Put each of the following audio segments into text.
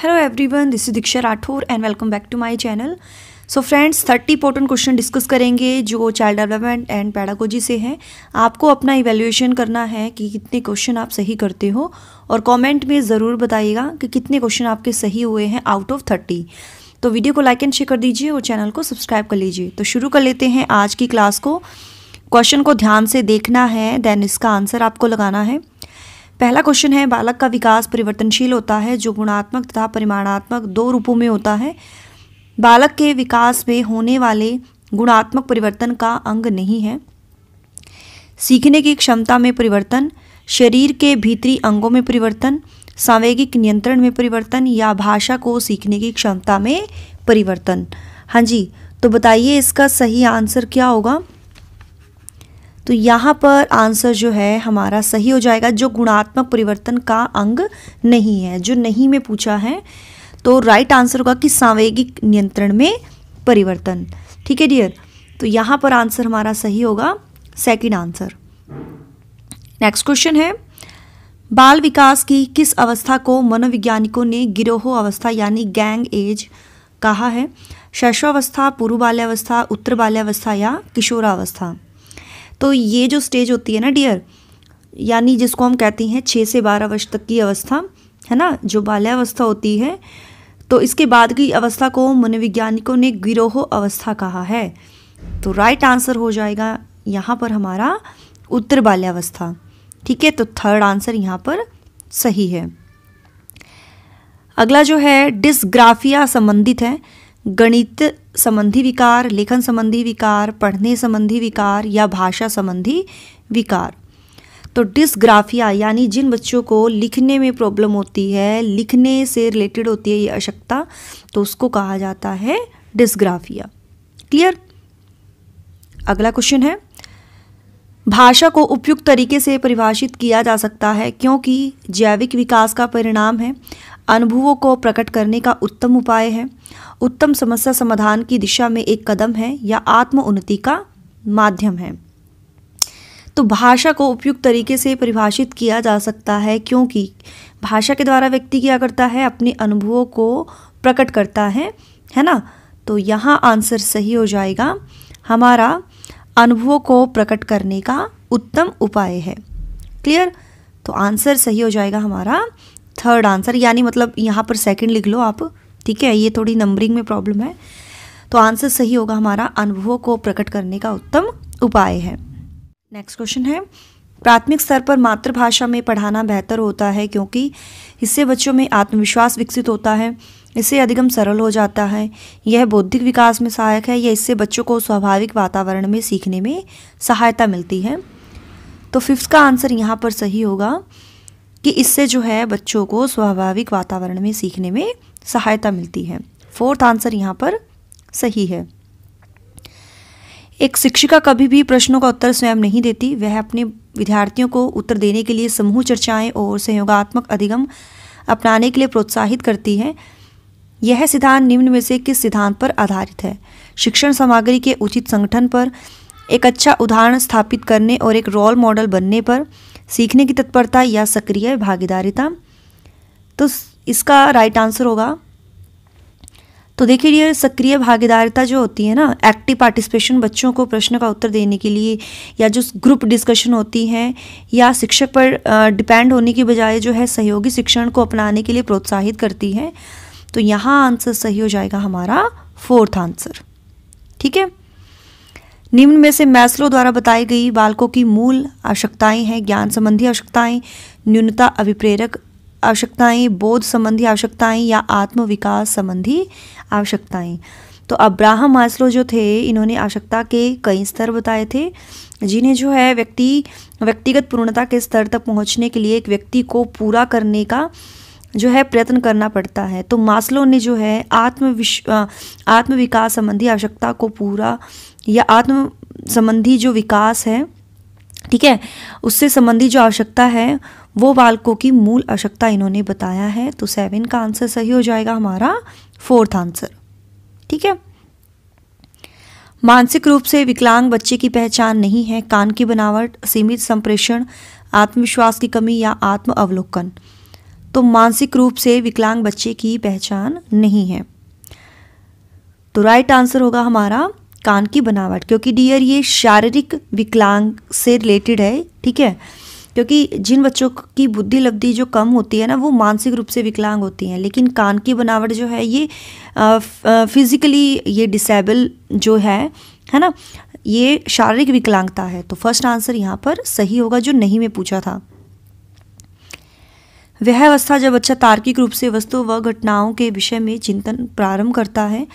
hello everyone this is Diksha Rathore and welcome back to my channel so friends thirty important question discuss करेंगे जो child development and pedagogy से हैं आपको अपना evaluation करना है कि कितने क्वेश्चन आप सही करते हो और कमेंट में ज़रूर बताइएगा कि कितने क्वेश्चन आपके सही हुए हैं आउट ऑफ थर्टी तो वीडियो को लाइक एंड शेयर कर दीजिए और चैनल को सब्सक्राइब कर लीजिए तो शुरू कर लेते हैं आज की क्लास को क्वेश्चन को ध्यान से देखना है देन इसका आंसर आपको लगाना है पहला क्वेश्चन है बालक का विकास परिवर्तनशील होता है जो गुणात्मक तथा परिमाणात्मक दो रूपों में होता है बालक के विकास में होने वाले गुणात्मक परिवर्तन का अंग नहीं है सीखने की क्षमता में परिवर्तन शरीर के भीतरी अंगों में परिवर्तन सांवेगिक नियंत्रण में परिवर्तन या भाषा को सीखने की क्षमता में परिवर्तन हाँ जी तो बताइए इसका सही आंसर क्या होगा तो यहाँ पर आंसर जो है हमारा सही हो जाएगा जो गुणात्मक परिवर्तन का अंग नहीं है जो नहीं में पूछा है तो राइट आंसर होगा कि सांवेगिक नियंत्रण में परिवर्तन ठीक है डियर तो यहाँ पर आंसर हमारा सही होगा सेकंड आंसर नेक्स्ट क्वेश्चन है बाल विकास की किस अवस्था को मनोवैज्ञानिकों ने गिरोह अवस्था यानी गैंग एज कहा है शैशवावस्था पूर्व बाल्यावस्था उत्तर बाल्यावस्था या किशोरावस्था तो ये जो स्टेज होती है ना डियर यानी जिसको हम कहते हैं छः से बारह वर्ष तक की अवस्था है ना जो बाल्यावस्था होती है तो इसके बाद की अवस्था को मनोविज्ञानिकों ने गिरोह अवस्था कहा है तो राइट आंसर हो जाएगा यहाँ पर हमारा उत्तर बाल्यावस्था ठीक है तो थर्ड आंसर यहाँ पर सही है अगला जो है डिसग्राफिया संबंधित है गणित संबंधी विकार लेखन संबंधी विकार पढ़ने संबंधी विकार या भाषा संबंधी विकार तो डिस्ग्राफिया यानी जिन बच्चों को लिखने में प्रॉब्लम होती है लिखने से रिलेटेड होती है ये अशक्ता तो उसको कहा जाता है डिस्ग्राफिया क्लियर अगला क्वेश्चन है भाषा को उपयुक्त तरीके से परिभाषित किया जा सकता है क्योंकि जैविक विकास का परिणाम है अनुभवों को प्रकट करने का उत्तम उपाय है उत्तम समस्या समाधान की दिशा में एक कदम है या आत्म उन्नति का माध्यम है तो भाषा को उपयुक्त तरीके से परिभाषित किया जा सकता है क्योंकि भाषा के द्वारा व्यक्ति क्या करता है अपने अनुभवों को प्रकट करता है है ना तो यहाँ आंसर सही हो जाएगा हमारा अनुभवों को प्रकट करने का उत्तम उपाय है क्लियर तो आंसर सही हो जाएगा हमारा थर्ड आंसर यानी मतलब यहाँ पर सेकंड लिख लो आप ठीक है ये थोड़ी नंबरिंग में प्रॉब्लम है तो आंसर सही होगा हमारा अनुभवों को प्रकट करने का उत्तम उपाय है नेक्स्ट क्वेश्चन है प्राथमिक स्तर पर मातृभाषा में पढ़ाना बेहतर होता है क्योंकि इससे बच्चों में आत्मविश्वास विकसित होता है इससे अधिगम सरल हो जाता है यह बौद्धिक विकास में सहायक है यह इससे बच्चों को स्वाभाविक वातावरण में सीखने में सहायता मिलती है तो फिफ्थ का आंसर यहाँ पर सही होगा कि इससे जो है बच्चों को स्वाभाविक वातावरण में सीखने में सहायता मिलती है फोर्थ आंसर यहाँ पर सही है एक शिक्षिका कभी भी प्रश्नों का उत्तर स्वयं नहीं देती वह अपने विद्यार्थियों को उत्तर देने के लिए समूह चर्चाएं और सहयोगात्मक अधिगम अपनाने के लिए प्रोत्साहित करती है यह सिद्धांत निम्न में से किस सिद्धांत पर आधारित है शिक्षण सामग्री के उचित संगठन पर एक अच्छा उदाहरण स्थापित करने और एक रोल मॉडल बनने पर सीखने की तत्परता या सक्रिय भागीदारिता तो इसका राइट आंसर होगा तो देखिए ये सक्रिय भागीदारिता जो होती है ना एक्टिव पार्टिसिपेशन बच्चों को प्रश्न का उत्तर देने के लिए या जो ग्रुप डिस्कशन होती हैं या शिक्षक पर डिपेंड होने की बजाय जो है सहयोगी शिक्षण को अपनाने के लिए प्रोत्साहित करती है तो यहाँ आंसर सही हो जाएगा हमारा फोर्थ आंसर ठीक है निम्न में से मैस्लो द्वारा बताई गई बालकों की मूल आवश्यकताएं हैं ज्ञान संबंधी आवश्यकताएं न्यूनता अभिप्रेरक आवश्यकताएं बोध संबंधी आवश्यकताएं या आत्मविकास संबंधी आवश्यकताएं तो अब्राहम मैस्लो जो थे इन्होंने आवश्यकता के कई स्तर बताए थे जिन्हें जो है व्यक्ति व्यक्तिगत पूर्णता के स्तर तक पहुँचने के लिए एक व्यक्ति को पूरा करने का जो है प्रयत्न करना पड़ता है तो मास्लो ने जो है आत्मविश्व आत्मविकास संबंधी आवश्यकता को पूरा या आत्म संबंधी जो विकास है ठीक है उससे संबंधी जो आवश्यकता है वो बालकों की मूल आवश्यकता इन्होंने बताया है तो सेवन का आंसर सही हो जाएगा हमारा फोर्थ आंसर ठीक है मानसिक रूप से विकलांग बच्चे की पहचान नहीं है कान की बनावट सीमित संप्रेषण आत्मविश्वास की कमी या आत्म अवलोकन तो मानसिक रूप से विकलांग बच्चे की पहचान नहीं है तो राइट आंसर होगा हमारा कान की बनावट क्योंकि डियर ये शारीरिक विकलांग से रिलेटेड है ठीक है क्योंकि जिन बच्चों की बुद्धि लब्धि जो कम होती है ना वो मानसिक रूप से विकलांग होती हैं लेकिन कान की बनावट जो है ये फिजिकली ये डिसेबल जो है है ना ये शारीरिक विकलांगता है तो फर्स्ट आंसर यहाँ पर सही होगा जो नहीं में पूछा था वह अवस्था जब बच्चा तार्किक रूप से वस्तु व घटनाओं के विषय में चिंतन प्रारंभ करता है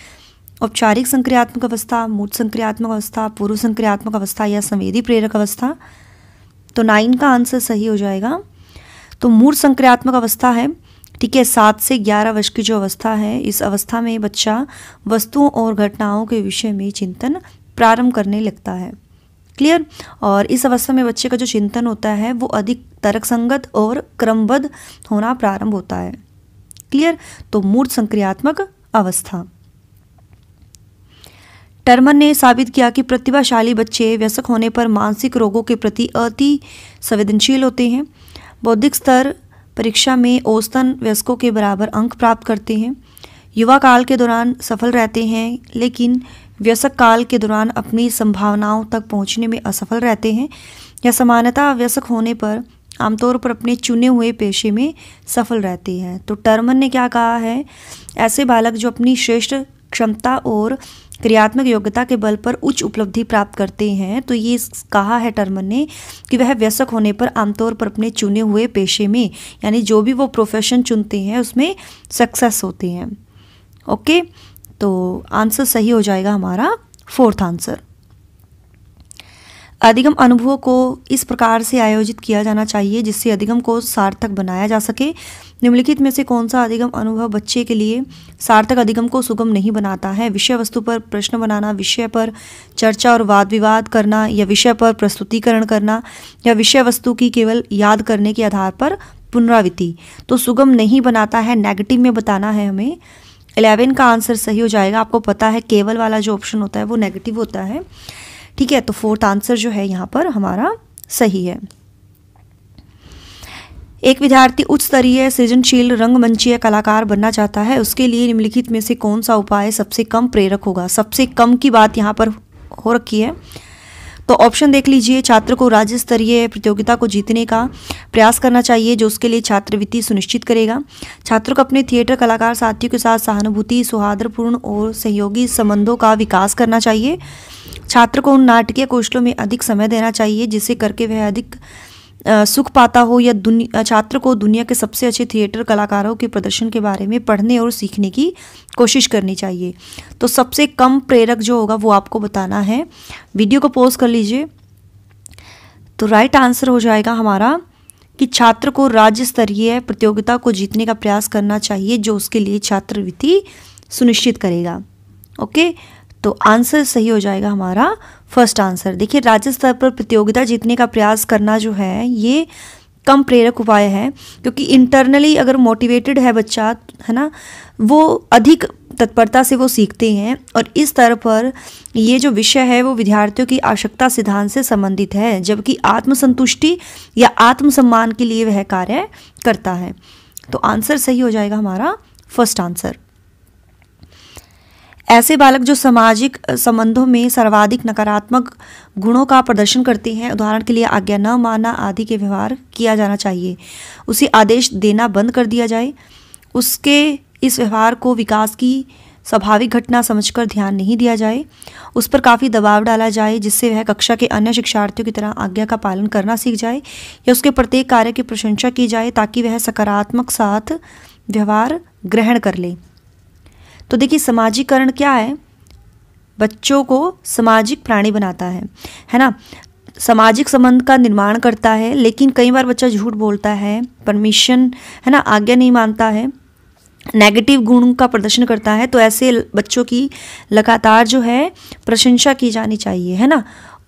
औपचारिक संक्रियात्मक अवस्था मूर्त संक्रियात्मक अवस्था पूर्व संक्रियात्मक अवस्था या संवेदी प्रेरक अवस्था तो नाइन का आंसर सही हो जाएगा तो मूर्त संक्रियात्मक अवस्था है ठीक है सात से ग्यारह वर्ष की जो अवस्था है इस अवस्था में बच्चा वस्तुओं और घटनाओं के विषय में चिंतन प्रारंभ करने लगता है क्लियर और इस अवस्था में बच्चे का जो चिंतन होता है वो अधिक तर्कसंगत और क्रमबद्ध होना प्रारंभ होता है क्लियर तो मूर्त संक्रियात्मक अवस्था टर्मन ने साबित किया कि प्रतिभाशाली बच्चे व्यसक होने पर मानसिक रोगों के प्रति अति संवेदनशील होते हैं बौद्धिक स्तर परीक्षा में औसतन व्यस्कों के बराबर अंक प्राप्त करते हैं युवा काल के दौरान सफल रहते हैं लेकिन व्यसक काल के दौरान अपनी संभावनाओं तक पहुंचने में असफल रहते हैं या समानता व्यसक होने पर आमतौर पर अपने चुने हुए पेशे में सफल रहते हैं तो टर्मन ने क्या कहा है ऐसे बालक जो अपनी श्रेष्ठ क्षमता और क्रियात्मक योग्यता के बल पर उच्च उपलब्धि प्राप्त करते हैं तो ये कहा है टर्मन ने कि वह व्यसक होने पर आमतौर पर अपने चुने हुए पेशे में यानी जो भी वो प्रोफेशन चुनते हैं उसमें सक्सेस होते हैं ओके तो आंसर सही हो जाएगा हमारा फोर्थ आंसर अधिगम अनुभवों को इस प्रकार से आयोजित किया जाना चाहिए जिससे अधिगम को सार्थक बनाया जा सके निम्नलिखित में से कौन सा अधिगम अनुभव बच्चे के लिए सार्थक अधिगम को सुगम नहीं बनाता है विषय वस्तु पर प्रश्न बनाना विषय पर चर्चा और वाद विवाद करना या विषय पर प्रस्तुतिकरण करना या विषय वस्तु की केवल याद करने के आधार पर पुनरावृत्ति तो सुगम नहीं बनाता है नेगेटिव में बताना है हमें एलेवन का आंसर सही हो जाएगा आपको पता है केवल वाला जो ऑप्शन होता है वो नेगेटिव होता है ठीक है तो फोर्थ आंसर जो है यहाँ पर हमारा सही है एक विद्यार्थी उच्च स्तरीय सृजनशील रंगमंचीय कलाकार बनना चाहता है उसके लिए निम्नलिखित में से कौन सा उपाय सबसे कम प्रेरक होगा सबसे कम की बात यहाँ पर हो रखी है तो ऑप्शन देख लीजिए छात्र को राज्य स्तरीय प्रतियोगिता को जीतने का प्रयास करना चाहिए जो उसके लिए छात्रवृत्ति सुनिश्चित करेगा छात्रों को अपने थिएटर कलाकार साथियों के साथ सहानुभूति सौहार्दपूर्ण और सहयोगी संबंधों का विकास करना चाहिए छात्र को उन नाटकीय कौशलों में अधिक समय देना चाहिए जिसे करके वह अधिक सुख पाता हो या छात्र को दुनिया के सबसे अच्छे थिएटर कलाकारों के प्रदर्शन के बारे में पढ़ने और सीखने की कोशिश करनी चाहिए तो सबसे कम प्रेरक जो होगा वो आपको बताना है वीडियो को पोस्ट कर लीजिए तो राइट आंसर हो जाएगा हमारा कि छात्र को राज्य स्तरीय प्रतियोगिता को जीतने का प्रयास करना चाहिए जो उसके लिए छात्रवृत्ति सुनिश्चित करेगा ओके तो आंसर सही हो जाएगा हमारा फर्स्ट आंसर देखिए राज्य स्तर पर प्रतियोगिता जीतने का प्रयास करना जो है ये कम प्रेरक उपाय है क्योंकि इंटरनली अगर मोटिवेटेड है बच्चा है ना वो अधिक तत्परता से वो सीखते हैं और इस स्तर पर ये जो विषय है वो विद्यार्थियों की आवश्यकता सिद्धांत से संबंधित है जबकि आत्मसंतुष्टि या आत्मसम्मान के लिए वह कार्य करता है तो आंसर सही हो जाएगा हमारा फर्स्ट आंसर ऐसे बालक जो सामाजिक संबंधों में सर्वाधिक नकारात्मक गुणों का प्रदर्शन करते हैं उदाहरण के लिए आज्ञा न मानना आदि के व्यवहार किया जाना चाहिए उसे आदेश देना बंद कर दिया जाए उसके इस व्यवहार को विकास की स्वाभाविक घटना समझकर ध्यान नहीं दिया जाए उस पर काफ़ी दबाव डाला जाए जिससे वह कक्षा के अन्य शिक्षार्थियों की तरह आज्ञा का पालन करना सीख जाए या उसके प्रत्येक कार्य की प्रशंसा की जाए ताकि वह सकारात्मक साथ व्यवहार ग्रहण कर ले तो देखिए समाजीकरण क्या है बच्चों को सामाजिक प्राणी बनाता है है ना सामाजिक संबंध का निर्माण करता है लेकिन कई बार बच्चा झूठ बोलता है परमिशन है ना आज्ञा नहीं मानता है नेगेटिव गुण का प्रदर्शन करता है तो ऐसे बच्चों की लगातार जो है प्रशंसा की जानी चाहिए है ना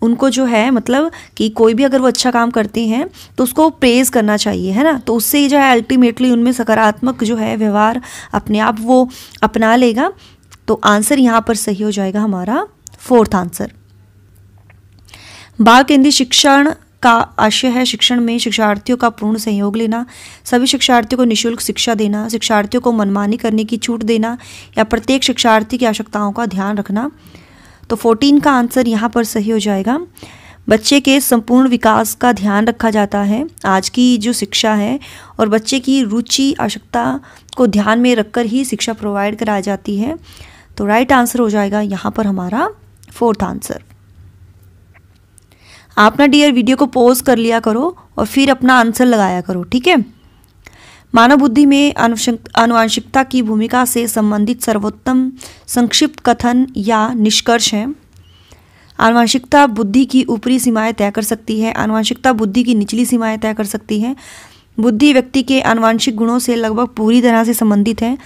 उनको जो है मतलब कि कोई भी अगर वो अच्छा काम करती हैं तो उसको प्रेज़ करना चाहिए है ना तो उससे ही जो है अल्टीमेटली उनमें सकारात्मक जो है व्यवहार अपने आप वो अपना लेगा तो आंसर यहाँ पर सही हो जाएगा हमारा फोर्थ आंसर बाल केंद्रीय शिक्षण का आशय है शिक्षण में शिक्षार्थियों का पूर्ण सहयोग लेना सभी शिक्षार्थियों को निशुल्क शिक्षा देना शिक्षार्थियों को मनमानी करने की छूट देना या प्रत्येक शिक्षार्थी की आवश्यकताओं का ध्यान रखना तो 14 का आंसर यहाँ पर सही हो जाएगा बच्चे के संपूर्ण विकास का ध्यान रखा जाता है आज की जो शिक्षा है और बच्चे की रुचि आवश्यकता को ध्यान में रखकर ही शिक्षा प्रोवाइड कराई जाती है तो राइट आंसर हो जाएगा यहाँ पर हमारा फोर्थ आंसर आप ना डियर वीडियो को पॉज कर लिया करो और फिर अपना आंसर लगाया करो ठीक है मानव बुद्धि में आनुवंशिकता की भूमिका से संबंधित सर्वोत्तम संक्षिप्त कथन या निष्कर्ष है आनुवंशिकता बुद्धि की ऊपरी सीमाएं तय कर सकती है आनुवंशिकता बुद्धि की निचली सीमाएं तय कर सकती है बुद्धि व्यक्ति के अनुवांशिक गुणों से लगभग पूरी तरह से संबंधित है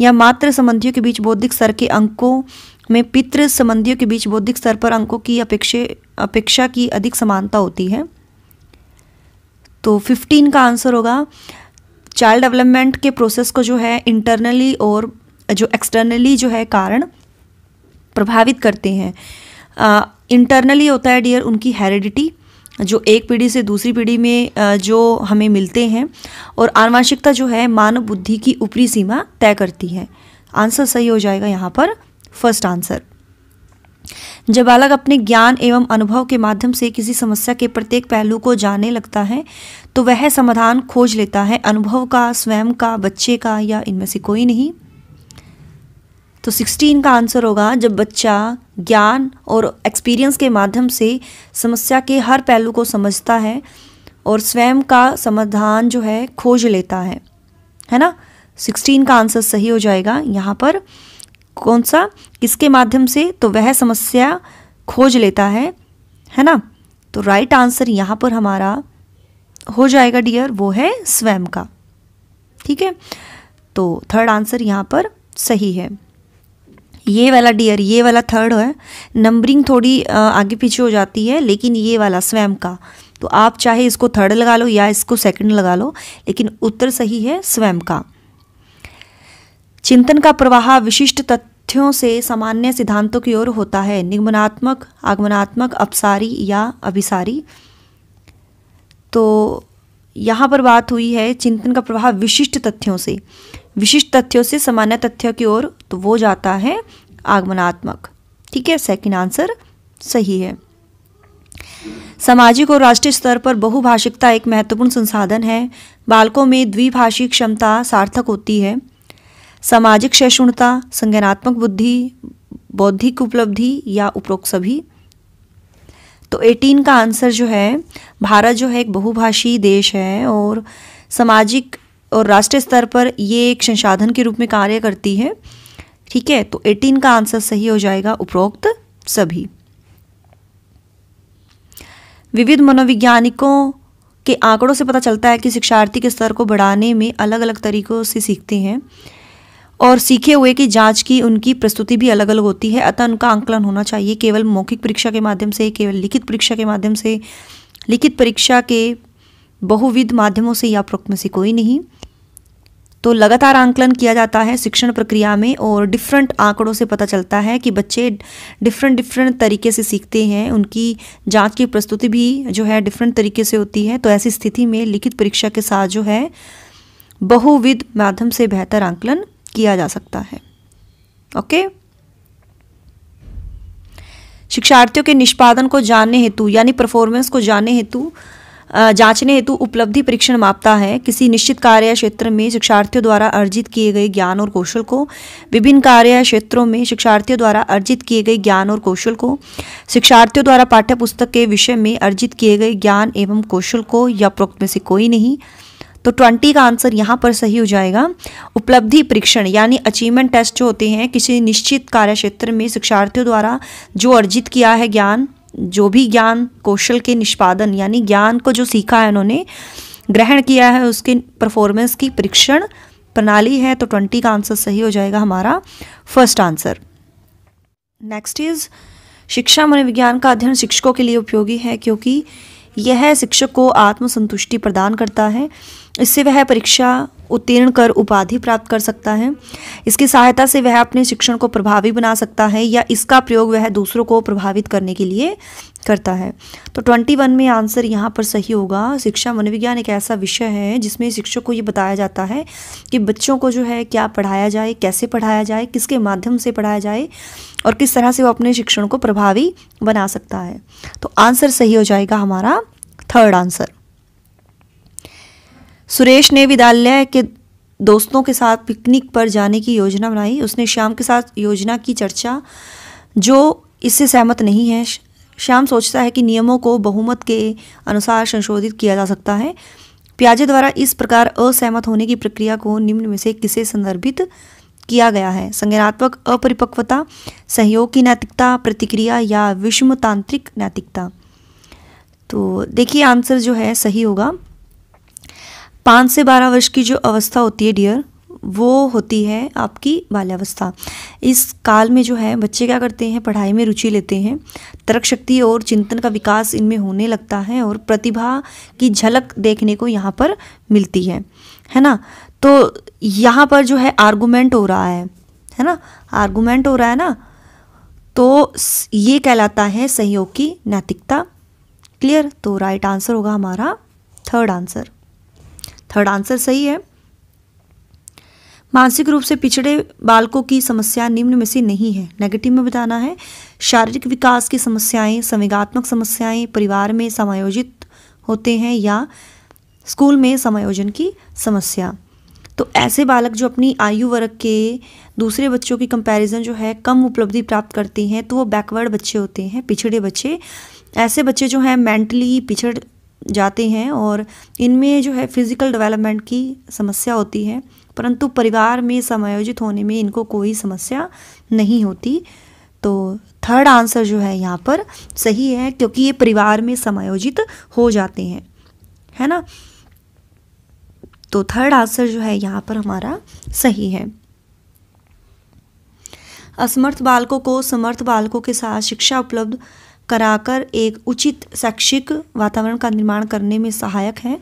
या मात्र संबंधियों के बीच बौद्धिक स्तर के अंकों में पितृ संबंधियों के बीच बौद्धिक स्तर पर अंकों की अपेक्षा अपेक्षा की अधिक समानता होती है तो फिफ्टीन का आंसर होगा चाइल्ड डेवलपमेंट के प्रोसेस को जो है इंटरनली और जो एक्सटर्नली जो है कारण प्रभावित करते हैं इंटरनली होता है डियर उनकी हेरिडिटी जो एक पीढ़ी से दूसरी पीढ़ी में जो हमें मिलते हैं और आनुवांशिकता जो है मानव बुद्धि की ऊपरी सीमा तय करती है आंसर सही हो जाएगा यहाँ पर फर्स्ट आंसर जब बालक अपने ज्ञान एवं अनुभव के माध्यम से किसी समस्या के प्रत्येक पहलू को जाने लगता है तो वह समाधान खोज लेता है अनुभव का स्वयं का बच्चे का या इनमें से कोई नहीं तो 16 का आंसर होगा जब बच्चा ज्ञान और एक्सपीरियंस के माध्यम से समस्या के हर पहलू को समझता है और स्वयं का समाधान जो है खोज लेता है है ना 16 का आंसर सही हो जाएगा यहाँ पर कौन सा किसके माध्यम से तो वह समस्या खोज लेता है है ना तो राइट आंसर यहाँ पर हमारा हो जाएगा डियर वो है स्वयं का ठीक है तो थर्ड आंसर यहाँ पर सही है ये वाला डियर ये वाला थर्ड है नंबरिंग थोड़ी आगे पीछे हो जाती है लेकिन ये वाला स्वयं का तो आप चाहे इसको थर्ड लगा लो या इसको सेकंड लगा लो लेकिन उत्तर सही है स्वयं का चिंतन का प्रवाह विशिष्ट तथ्यों से सामान्य सिद्धांतों की ओर होता है निगमनात्मक आगमनात्मक अपसारी या अभिसारी तो यहाँ पर बात हुई है चिंतन का प्रभाव विशिष्ट तथ्यों से विशिष्ट तथ्यों से सामान्य तथ्यों की ओर तो वो जाता है आगमनात्मक ठीक है सेकंड आंसर सही है सामाजिक और राष्ट्रीय स्तर पर बहुभाषिकता एक महत्वपूर्ण संसाधन है बालकों में द्विभाषी क्षमता सार्थक होती है सामाजिक सैषुणता संज्ञानात्मक बुद्धि बौद्धिक उपलब्धि या उपरोक्त सभी तो 18 का आंसर जो है भारत जो है एक बहुभाषी देश है और सामाजिक और राष्ट्रीय स्तर पर ये एक संसाधन के रूप में कार्य करती है ठीक है तो 18 का आंसर सही हो जाएगा उपरोक्त सभी विविध मनोविज्ञानिकों के आंकड़ों से पता चलता है कि शिक्षार्थी के स्तर को बढ़ाने में अलग अलग तरीकों से सीखते हैं और सीखे हुए की जांच की उनकी प्रस्तुति भी अलग अलग होती है अतः उनका आंकलन होना चाहिए केवल मौखिक परीक्षा के माध्यम से केवल लिखित परीक्षा के माध्यम से लिखित परीक्षा के बहुविध माध्यमों से या प्रोक्त में से कोई नहीं तो लगातार आंकलन किया जाता है शिक्षण प्रक्रिया में और डिफरेंट आंकड़ों से पता चलता है कि बच्चे डिफरेंट डिफरेंट तरीके से सीखते हैं उनकी जांच की प्रस्तुति भी जो है डिफरेंट तरीके से होती है तो ऐसी स्थिति में लिखित परीक्षा के साथ जो है बहुविध माध्यम से बेहतर आंकलन किया जा सकता है ओके शिक्षार्थियों के निष्पादन को जानने हेतु यानी परफॉर्मेंस को जानने हेतु जांचने हेतु उपलब्धि परीक्षण मापता है किसी निश्चित कार्य क्षेत्र में शिक्षार्थियों द्वारा अर्जित किए गए ज्ञान और कौशल को विभिन्न कार्य क्षेत्रों में शिक्षार्थियों द्वारा अर्जित किए गए ज्ञान और कौशल को शिक्षार्थियों द्वारा पाठ्य पुस्तक के विषय में अर्जित किए गए ज्ञान एवं कौशल को या प्रोक्त में से कोई नहीं तो ट्वेंटी का आंसर यहाँ पर सही हो जाएगा उपलब्धि परीक्षण यानी अचीवमेंट टेस्ट जो होते हैं किसी निश्चित कार्य क्षेत्र में शिक्षार्थियों द्वारा जो अर्जित किया है ज्ञान जो भी ज्ञान कौशल के निष्पादन यानी ज्ञान को जो सीखा है उन्होंने ग्रहण किया है उसके परफॉर्मेंस की परीक्षण प्रणाली है तो ट्वेंटी का आंसर सही हो जाएगा हमारा फर्स्ट आंसर नेक्स्ट इज शिक्षा मनोविज्ञान का अध्ययन शिक्षकों के लिए उपयोगी है क्योंकि यह शिक्षक को आत्मसंतुष्टि प्रदान करता है इससे वह परीक्षा उत्तीर्ण कर उपाधि प्राप्त कर सकता है इसकी सहायता से वह अपने शिक्षण को प्रभावी बना सकता है या इसका प्रयोग वह दूसरों को प्रभावित करने के लिए करता है तो ट्वेंटी वन में आंसर यहाँ पर सही होगा शिक्षा मनोविज्ञान एक ऐसा विषय है जिसमें शिक्षक को ये बताया जाता है कि बच्चों को जो है क्या पढ़ाया जाए कैसे पढ़ाया जाए किसके माध्यम से पढ़ाया जाए और किस तरह से वो अपने शिक्षण को प्रभावी बना सकता है तो आंसर सही हो जाएगा हमारा थर्ड आंसर सुरेश ने विद्यालय के दोस्तों के साथ पिकनिक पर जाने की योजना बनाई उसने श्याम के साथ योजना की चर्चा जो इससे सहमत नहीं है श्याम सोचता है कि नियमों को बहुमत के अनुसार संशोधित किया जा सकता है प्याजे द्वारा इस प्रकार असहमत होने की प्रक्रिया को निम्न में से किसे संदर्भित किया गया है संज्ञानात्मक अपरिपक्वता सहयोग की नैतिकता प्रतिक्रिया या विषमतांत्रिक नैतिकता तो देखिए आंसर जो है सही होगा पाँच से बारह वर्ष की जो अवस्था होती है डियर वो होती है आपकी बाल्यावस्था इस काल में जो है बच्चे क्या करते हैं पढ़ाई में रुचि लेते हैं तर्क शक्ति और चिंतन का विकास इनमें होने लगता है और प्रतिभा की झलक देखने को यहाँ पर मिलती है है ना तो यहाँ पर जो है आर्गूमेंट हो रहा है है ना आर्गूमेंट हो रहा है ना तो ये कहलाता है सहयोग की नैतिकता क्लियर तो राइट आंसर होगा हमारा थर्ड आंसर थर्ड आंसर सही है मानसिक रूप से पिछड़े बालकों की समस्या निम्न में से नहीं है नेगेटिव में बताना है शारीरिक विकास की समस्याएं संविगात्मक समस्याएं परिवार में समायोजित होते हैं या स्कूल में समायोजन की समस्या तो ऐसे बालक जो अपनी आयु वर्ग के दूसरे बच्चों की कंपैरिजन जो है कम उपलब्धि प्राप्त करते हैं तो वो बैकवर्ड बच्चे होते हैं पिछड़े बच्चे ऐसे बच्चे जो हैं मेंटली पिछड़ जाते हैं और इनमें जो है फिज़िकल डेवलपमेंट की समस्या होती है परंतु परिवार में समायोजित होने में इनको कोई समस्या नहीं होती तो थर्ड आंसर जो है यहाँ पर सही है क्योंकि ये परिवार में समायोजित हो जाते हैं है ना तो थर्ड आंसर जो है यहाँ पर हमारा सही है असमर्थ बालकों को समर्थ बालकों के साथ शिक्षा उपलब्ध कराकर एक उचित शैक्षिक वातावरण का निर्माण करने में सहायक हैं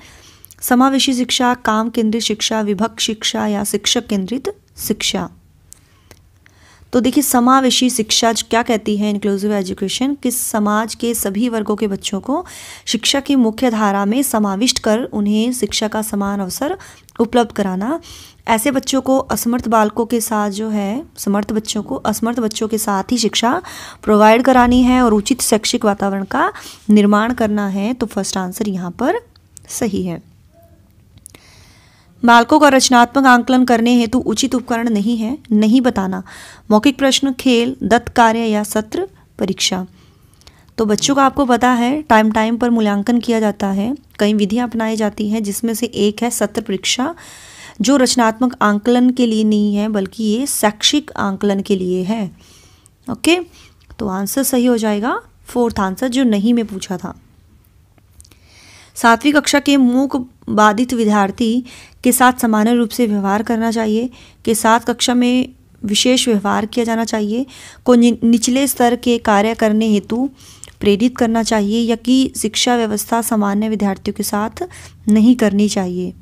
समावेशी शिक्षा काम केंद्रित शिक्षा विभक्त शिक्षा या शिक्षक केंद्रित शिक्षा तो देखिए समावेशी शिक्षा क्या कहती है इंक्लूसिव एजुकेशन कि समाज के सभी वर्गों के बच्चों को शिक्षा की मुख्य धारा में समाविष्ट कर उन्हें शिक्षा का समान अवसर उपलब्ध कराना ऐसे बच्चों को असमर्थ बालकों के साथ जो है समर्थ बच्चों को असमर्थ बच्चों के साथ ही शिक्षा प्रोवाइड करानी है और उचित शैक्षिक वातावरण का निर्माण करना है तो फर्स्ट आंसर यहाँ पर सही है बालकों का रचनात्मक आंकलन करने हेतु उचित उपकरण नहीं है नहीं बताना मौखिक प्रश्न खेल दत्त कार्य या सत्र परीक्षा तो बच्चों का आपको पता है टाइम टाइम पर मूल्यांकन किया जाता है कई विधियां अपनाई जाती हैं जिसमें से एक है सत्र परीक्षा जो रचनात्मक आंकलन के लिए नहीं है बल्कि ये शैक्षिक आंकलन के लिए है ओके तो आंसर सही हो जाएगा फोर्थ आंसर जो नहीं में पूछा था सातवीं कक्षा के मूक बाधित विद्यार्थी के साथ सामान्य रूप से व्यवहार करना चाहिए के साथ कक्षा में विशेष व्यवहार किया जाना चाहिए को निचले स्तर के कार्य करने हेतु प्रेरित करना चाहिए या कि शिक्षा व्यवस्था सामान्य विद्यार्थियों के साथ नहीं करनी चाहिए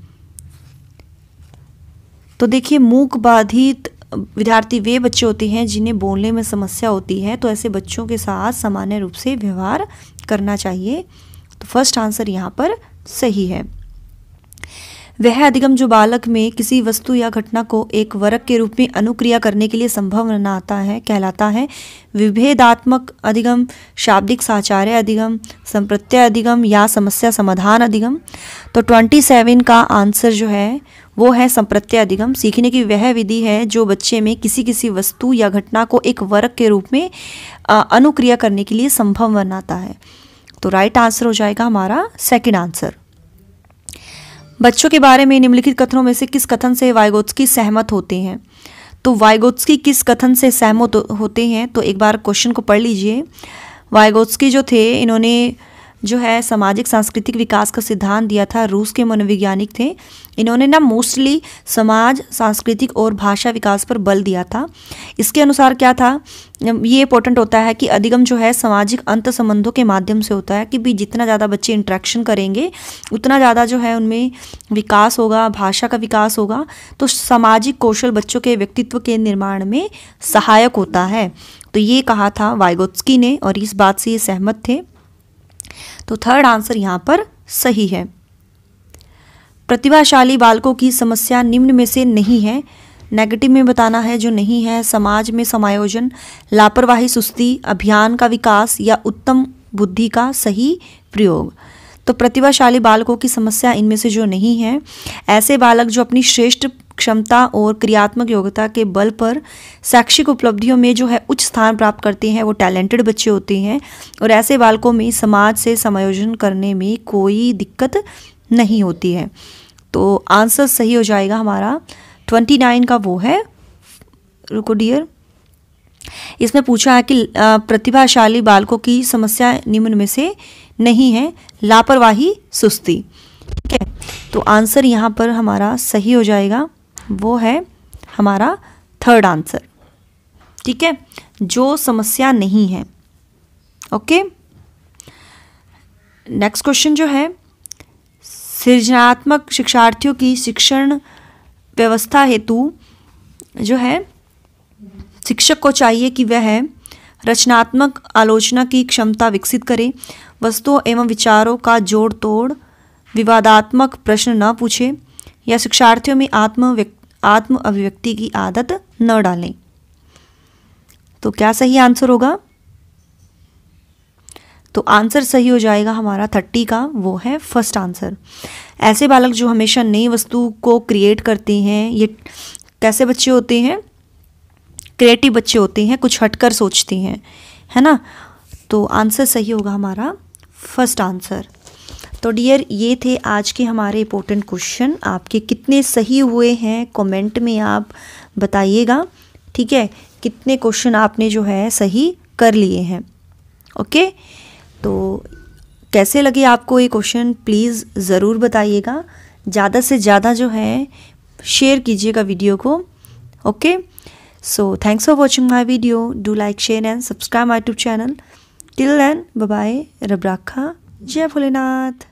तो देखिए मूक बाधित विद्यार्थी वे बच्चे होते हैं जिन्हें बोलने में समस्या होती है तो ऐसे बच्चों के साथ सामान्य रूप से व्यवहार करना चाहिए तो फर्स्ट आंसर यहाँ पर सही है वह अधिगम जो बालक में किसी वस्तु या घटना को एक वर्ग के रूप में अनुक्रिया करने के लिए संभव बनाता है कहलाता है विभेदात्मक अधिगम शाब्दिक साचार्य अधिगम संप्रत्यय अधिगम या समस्या समाधान अधिगम तो ट्वेंटी सेवन का आंसर जो है वो है संप्रत्यय अधिगम सीखने की वह विधि है जो बच्चे में किसी किसी वस्तु या घटना को एक वर्ग के रूप में अनुक्रिया करने के लिए संभव बनाता है तो राइट आंसर हो जाएगा हमारा सेकेंड आंसर बच्चों के बारे में निम्नलिखित कथनों में से किस कथन से वायगोत्सकी सहमत होते हैं तो वायगोत्सकी किस कथन से सहमत होते हैं तो एक बार क्वेश्चन को पढ़ लीजिए वायगोत्सकी जो थे इन्होंने जो है सामाजिक सांस्कृतिक विकास का सिद्धांत दिया था रूस के मनोवैज्ञानिक थे इन्होंने ना मोस्टली समाज सांस्कृतिक और भाषा विकास पर बल दिया था इसके अनुसार क्या था ये इंपॉर्टेंट होता है कि अधिगम जो है सामाजिक अंत संबंधों के माध्यम से होता है कि भी जितना ज़्यादा बच्चे इंट्रैक्शन करेंगे उतना ज़्यादा जो है उनमें विकास होगा भाषा का विकास होगा तो सामाजिक कौशल बच्चों के व्यक्तित्व के निर्माण में सहायक होता है तो ये कहा था वाइगोत्स्की ने और इस बात से ये सहमत थे तो थर्ड आंसर यहाँ पर सही है प्रतिभाशाली बालकों की समस्या निम्न में से नहीं है नेगेटिव में बताना है जो नहीं है समाज में समायोजन लापरवाही सुस्ती अभियान का विकास या उत्तम बुद्धि का सही प्रयोग तो प्रतिभाशाली बालकों की समस्या इनमें से जो नहीं है ऐसे बालक जो अपनी श्रेष्ठ क्षमता और क्रियात्मक योग्यता के बल पर शैक्षिक उपलब्धियों में जो है उच्च स्थान प्राप्त करते हैं वो टैलेंटेड बच्चे होते हैं और ऐसे बालकों में समाज से समायोजन करने में कोई दिक्कत नहीं होती है तो आंसर सही हो जाएगा हमारा ट्वेंटी नाइन का वो है रुको डियर इसमें पूछा है कि प्रतिभाशाली बालकों की समस्या निम्न में से नहीं है लापरवाही सुस्ती ठीक है तो आंसर यहाँ पर हमारा सही हो जाएगा वो है हमारा थर्ड आंसर ठीक है जो समस्या नहीं है ओके नेक्स्ट क्वेश्चन जो है सृजनात्मक शिक्षार्थियों की शिक्षण व्यवस्था हेतु जो है शिक्षक को चाहिए कि वह रचनात्मक आलोचना की क्षमता विकसित करे वस्तुओं एवं विचारों का जोड़ तोड़ विवादात्मक प्रश्न न पूछे या शिक्षार्थियों में आत्म आत्म अभिव्यक्ति की आदत न डालें तो क्या सही आंसर होगा तो आंसर सही हो जाएगा हमारा थर्टी का वो है फर्स्ट आंसर ऐसे बालक जो हमेशा नई वस्तु को क्रिएट करते हैं ये कैसे बच्चे होते हैं क्रिएटिव बच्चे होते हैं कुछ हटकर सोचते हैं है ना तो आंसर सही होगा हमारा फर्स्ट आंसर तो डियर ये थे आज के हमारे इंपॉर्टेंट क्वेश्चन आपके कितने सही हुए हैं कमेंट में आप बताइएगा ठीक है कितने क्वेश्चन आपने जो है सही कर लिए हैं ओके तो कैसे लगे आपको ये क्वेश्चन प्लीज़ ज़रूर बताइएगा ज़्यादा से ज़्यादा जो है शेयर कीजिएगा वीडियो को okay so thanks for watching my video do like share and subscribe my tube channel till then bye रब राखा जय भोलेनाथ